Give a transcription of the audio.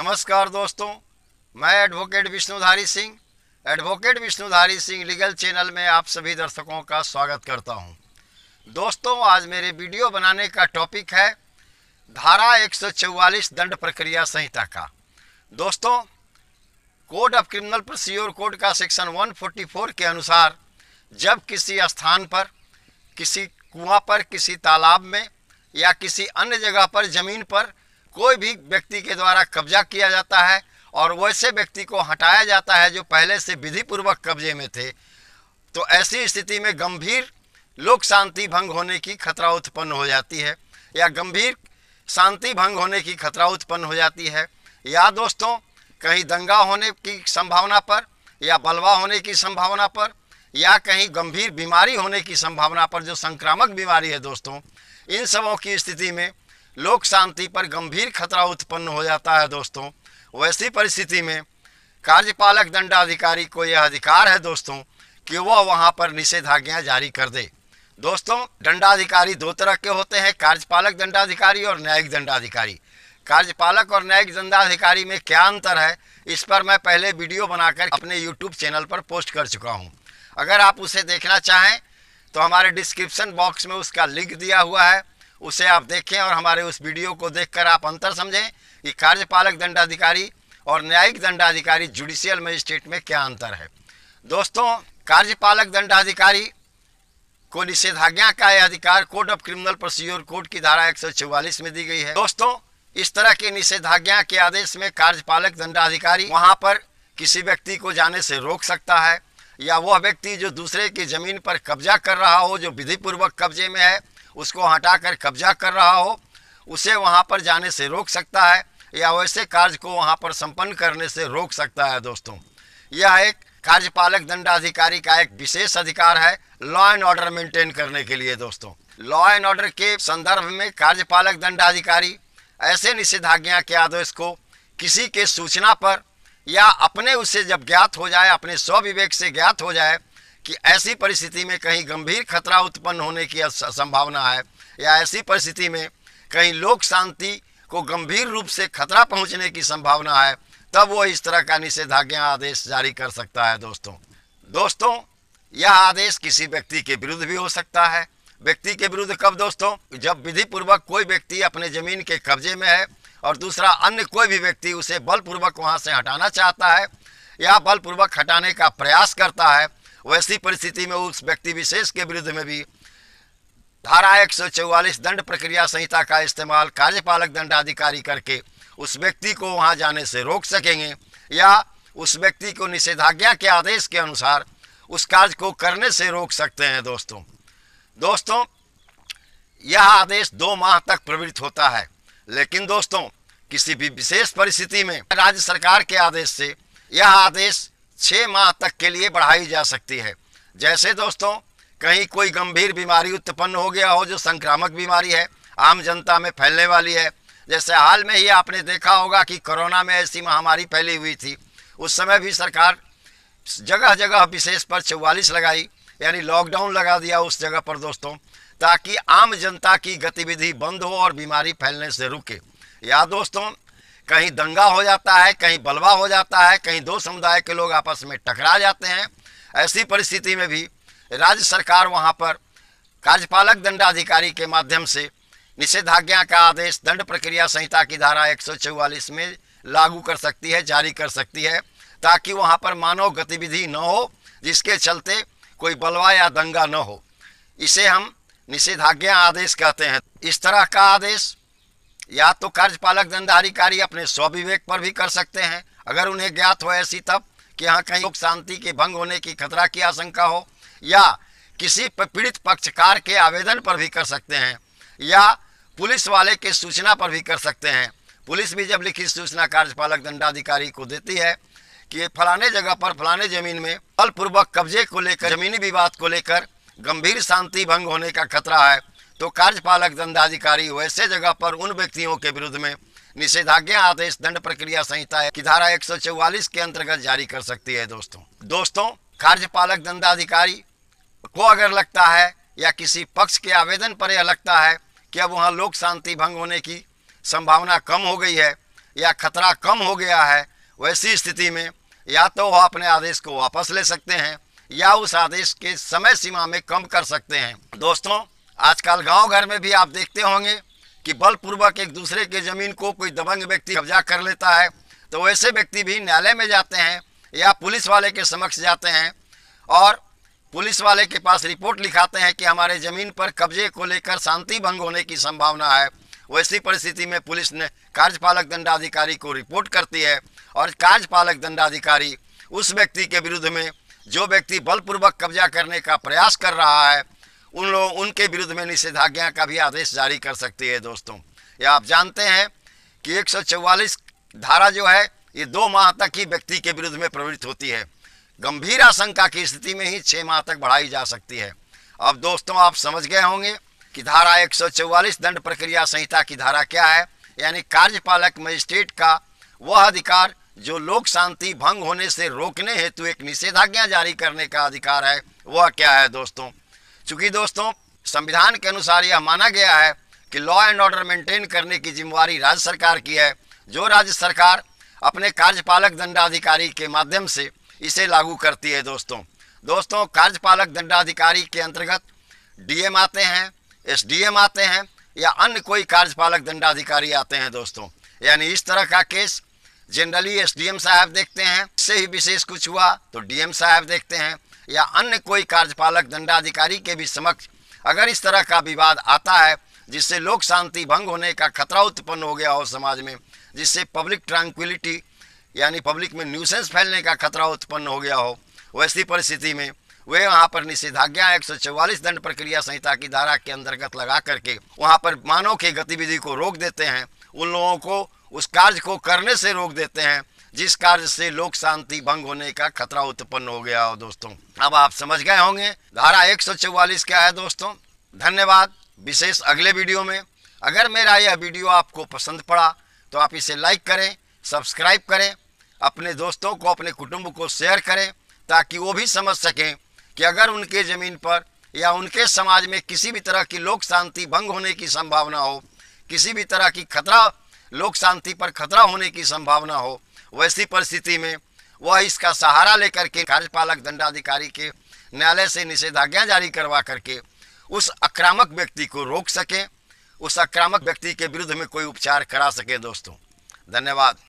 नमस्कार दोस्तों मैं advocate Vishnudhari Singh advocate Vishnudhari Singh legal channel में आप सभी दर्शकों का स्वागत करता हूं। दोस्तों आज मेरे वीडियो बनाने का टॉपिक है धारा एक दंड प्रक्रिया संहिता का दोस्तों code of criminal procedure code का सेक्शन 144 के अनुसार जब किसी स्थान पर किसी कुआं पर किसी तालाब में या किसी अन्य जगह पर जमीन पर कोई भी व्यक्ति के द्वारा कब्जा किया जाता है और वैसे व्यक्ति को हटाया जाता है जो पहले से विधिपूर्वक कब्जे में थे तो ऐसी स्थिति में गंभीर लोक शांति भंग होने की खतरा उत्पन्न हो जाती है या गंभीर शांति भंग होने की खतरा उत्पन्न हो जाती है या दोस्तों कहीं दंगा होने की संभावना पर या बलवा होने की संभावना पर या कहीं गंभीर बीमारी होने की संभावना पर जो संक्रामक बीमारी है दोस्तों इन सबों की स्थिति में लोक शांति पर गंभीर खतरा उत्पन्न हो जाता है दोस्तों वैसी परिस्थिति में कार्यपालक दंडाधिकारी को यह अधिकार है दोस्तों कि वह वहां पर निषेधाज्ञा जारी कर दे दोस्तों दंडाधिकारी दो तरह के होते हैं कार्यपालक दंडाधिकारी और न्यायिक दंडाधिकारी कार्यपालक और न्यायिक दंडाधिकारी में क्या अंतर है इस पर मैं पहले वीडियो बनाकर अपने यूट्यूब चैनल पर पोस्ट कर चुका हूँ अगर आप उसे देखना चाहें तो हमारे डिस्क्रिप्शन बॉक्स में उसका लिंक दिया हुआ है उसे आप देखें और हमारे उस वीडियो को देखकर आप अंतर समझें कि कार्यपालक दंडाधिकारी और न्यायिक दंडाधिकारी जुडिशियल मजिस्ट्रेट में क्या अंतर है दोस्तों कार्यपालक दंडाधिकारी को निषेधाज्ञा का यह अधिकार code of criminal procedure code की धारा एक में दी गई है दोस्तों इस तरह के निषेधाज्ञा के आदेश में कार्यपालक दंडाधिकारी वहां पर किसी व्यक्ति को जाने से रोक सकता है या वह व्यक्ति जो दूसरे की जमीन पर कब्जा कर रहा हो जो विधिपूर्वक कब्जे में है उसको हटाकर कब्जा कर रहा हो उसे वहाँ पर जाने से रोक सकता है या वैसे कार्य को वहाँ पर संपन्न करने से रोक सकता है दोस्तों यह एक कार्यपालक दंडाधिकारी का एक विशेष अधिकार है लॉ एंड ऑर्डर मेंटेन करने के लिए दोस्तों लॉ एंड ऑर्डर के संदर्भ में कार्यपालक दंडाधिकारी ऐसे निषेधाज्ञा के आदेश को किसी के सूचना पर या अपने उसे जब ज्ञात हो जाए अपने स्वविवेक से ज्ञात हो जाए कि ऐसी परिस्थिति में कहीं गंभीर खतरा उत्पन्न होने की संभावना है या ऐसी परिस्थिति में कहीं लोक शांति को गंभीर रूप से खतरा पहुंचने की संभावना है तब वो इस तरह का निषेधाज्ञा आदेश जारी कर सकता है दोस्तों दोस्तों यह आदेश किसी व्यक्ति के विरुद्ध भी हो सकता है व्यक्ति के विरुद्ध कब दोस्तों जब विधि पूर्वक कोई व्यक्ति अपने जमीन के कब्जे में है और दूसरा अन्य कोई भी व्यक्ति उसे बलपूर्वक वहां से हटाना चाहता है या बलपूर्वक हटाने का प्रयास करता है वैसी परिस्थिति में उस व्यक्ति विशेष के विरुद्ध में भी धारा एक दंड प्रक्रिया संहिता का इस्तेमाल कार्यपालक दंडाधिकारी करके उस व्यक्ति को वहां जाने से रोक सकेंगे या उस व्यक्ति को निषेधाज्ञा के आदेश के अनुसार उस कार्य को करने से रोक सकते हैं दोस्तों दोस्तों यह आदेश दो माह तक प्रवृत्त होता है लेकिन दोस्तों किसी भी विशेष परिस्थिति में राज्य सरकार के आदेश से यह आदेश छः माह तक के लिए बढ़ाई जा सकती है जैसे दोस्तों कहीं कोई गंभीर बीमारी उत्पन्न हो गया हो जो संक्रामक बीमारी है आम जनता में फैलने वाली है जैसे हाल में ही आपने देखा होगा कि कोरोना में ऐसी महामारी फैली हुई थी उस समय भी सरकार जगह जगह विशेष पर चौवालीस लगाई यानी लॉकडाउन लगा दिया उस जगह पर दोस्तों ताकि आम जनता की गतिविधि बंद हो और बीमारी फैलने से रुके या दोस्तों कहीं दंगा हो जाता है कहीं बलवा हो जाता है कहीं दो समुदाय के लोग आपस में टकरा जाते हैं ऐसी परिस्थिति में भी राज्य सरकार वहाँ पर कार्यपालक दंडाधिकारी के माध्यम से निषेधाज्ञा का आदेश दंड प्रक्रिया संहिता की धारा एक में लागू कर सकती है जारी कर सकती है ताकि वहाँ पर मानव गतिविधि न हो जिसके चलते कोई बलवा या दंगा न हो इसे हम निषेधाज्ञा आदेश कहते हैं इस तरह का आदेश या तो कार्यपालक दंडाधिकारी अपने स्वविवेक पर भी कर सकते हैं अगर उन्हें ज्ञात हो ऐसी तब कि यहाँ कहीं लोक शांति के भंग होने की खतरा की आशंका हो या किसी पीड़ित पक्षकार के आवेदन पर भी कर सकते हैं या पुलिस वाले के सूचना पर भी कर सकते हैं पुलिस भी जब लिखित सूचना कार्यपालक दंडाधिकारी को देती है कि फलाने जगह पर फलाने जमीन में बलपूर्वक कब्जे को लेकर जमीनी विवाद को लेकर गंभीर शांति भंग होने का खतरा है तो कार्यपालक दंडाधिकारी वैसे जगह पर उन व्यक्तियों के विरुद्ध में निषेधाज्ञा आदेश दंड प्रक्रिया संहिता की धारा एक के अंतर्गत जारी कर सकती है दोस्तों दोस्तों कार्यपालक दंडाधिकारी को अगर लगता है या किसी पक्ष के आवेदन पर यह लगता है कि अब वहाँ लोक शांति भंग होने की संभावना कम हो गई है या खतरा कम हो गया है वैसी स्थिति में या तो वह अपने आदेश को वापस ले सकते हैं या उस आदेश के समय सीमा में कम कर सकते हैं दोस्तों आजकल गांव घर में भी आप देखते होंगे कि बलपूर्वक एक दूसरे के ज़मीन को कोई दबंग व्यक्ति कब्जा कर लेता है तो वैसे व्यक्ति भी न्यायालय में जाते हैं या पुलिस वाले के समक्ष जाते हैं और पुलिस वाले के पास रिपोर्ट लिखाते हैं कि हमारे ज़मीन पर कब्जे को लेकर शांति भंग होने की संभावना है वैसी परिस्थिति में पुलिस ने कार्यपालक दंडाधिकारी को रिपोर्ट करती है और कार्यपालक दंडाधिकारी उस व्यक्ति के विरुद्ध में जो व्यक्ति बलपूर्वक कब्जा करने का प्रयास कर रहा है उन लोग उनके विरुद्ध में निषेधाज्ञा का भी आदेश जारी कर सकती है दोस्तों ये आप जानते हैं कि एक धारा जो है ये दो माह तक ही व्यक्ति के विरुद्ध में प्रवृत्त होती है गंभीर आशंका की स्थिति में ही छः माह तक बढ़ाई जा सकती है अब दोस्तों आप समझ गए होंगे कि धारा एक दंड प्रक्रिया संहिता की धारा क्या है यानी कार्यपालक मजिस्ट्रेट का वह अधिकार जो लोक शांति भंग होने से रोकने हेतु एक निषेधाज्ञा जारी करने का अधिकार है वह क्या है दोस्तों चूँकि दोस्तों संविधान के अनुसार यह माना गया है कि लॉ एंड ऑर्डर मेंटेन करने की जिम्मेवारी राज्य सरकार की है जो राज्य सरकार अपने कार्यपालक दंडाधिकारी के माध्यम से इसे लागू करती है दोस्तों दोस्तों कार्यपालक दंडाधिकारी के अंतर्गत डीएम आते हैं एसडीएम आते हैं या अन्य कोई कार्यपालक दंडाधिकारी आते हैं दोस्तों यानी इस तरह का केस जनरली एसडीएम साहब देखते हैं इससे ही विशेष कुछ हुआ तो डीएम साहब देखते हैं या अन्य कोई कार्यपालक दंडाधिकारी के भी समक्ष अगर इस तरह का विवाद आता है जिससे लोक शांति भंग होने का खतरा उत्पन्न हो गया हो समाज में जिससे पब्लिक ट्रैंक्विलिटी यानी पब्लिक में न्यूसेंस फैलने का खतरा उत्पन्न हो गया हो वैसी परिस्थिति में वे वहाँ पर निषेधाज्ञा एक दंड प्रक्रिया संहिता की धारा के अंतर्गत लगा करके वहाँ पर मानव के गतिविधि को रोक देते हैं उन लोगों को उस कार्य को करने से रोक देते हैं जिस कार्य से लोक शांति भंग होने का खतरा उत्पन्न हो गया हो दोस्तों अब आप समझ गए होंगे धारा एक क्या है दोस्तों धन्यवाद विशेष अगले वीडियो में अगर मेरा यह वीडियो आपको पसंद पड़ा तो आप इसे लाइक करें सब्सक्राइब करें अपने दोस्तों को अपने कुटुंब को शेयर करें ताकि वो भी समझ सकें कि अगर उनके ज़मीन पर या उनके समाज में किसी भी तरह की लोक शांति भंग होने की संभावना हो किसी भी तरह की खतरा लोक शांति पर खतरा होने की संभावना हो वैसी परिस्थिति में वह इसका सहारा लेकर के कार्यपालक दंडाधिकारी के न्यायालय से निषेधाज्ञा जारी करवा करके उस आक्रामक व्यक्ति को रोक सके उस आक्रामक व्यक्ति के विरुद्ध में कोई उपचार करा सके दोस्तों धन्यवाद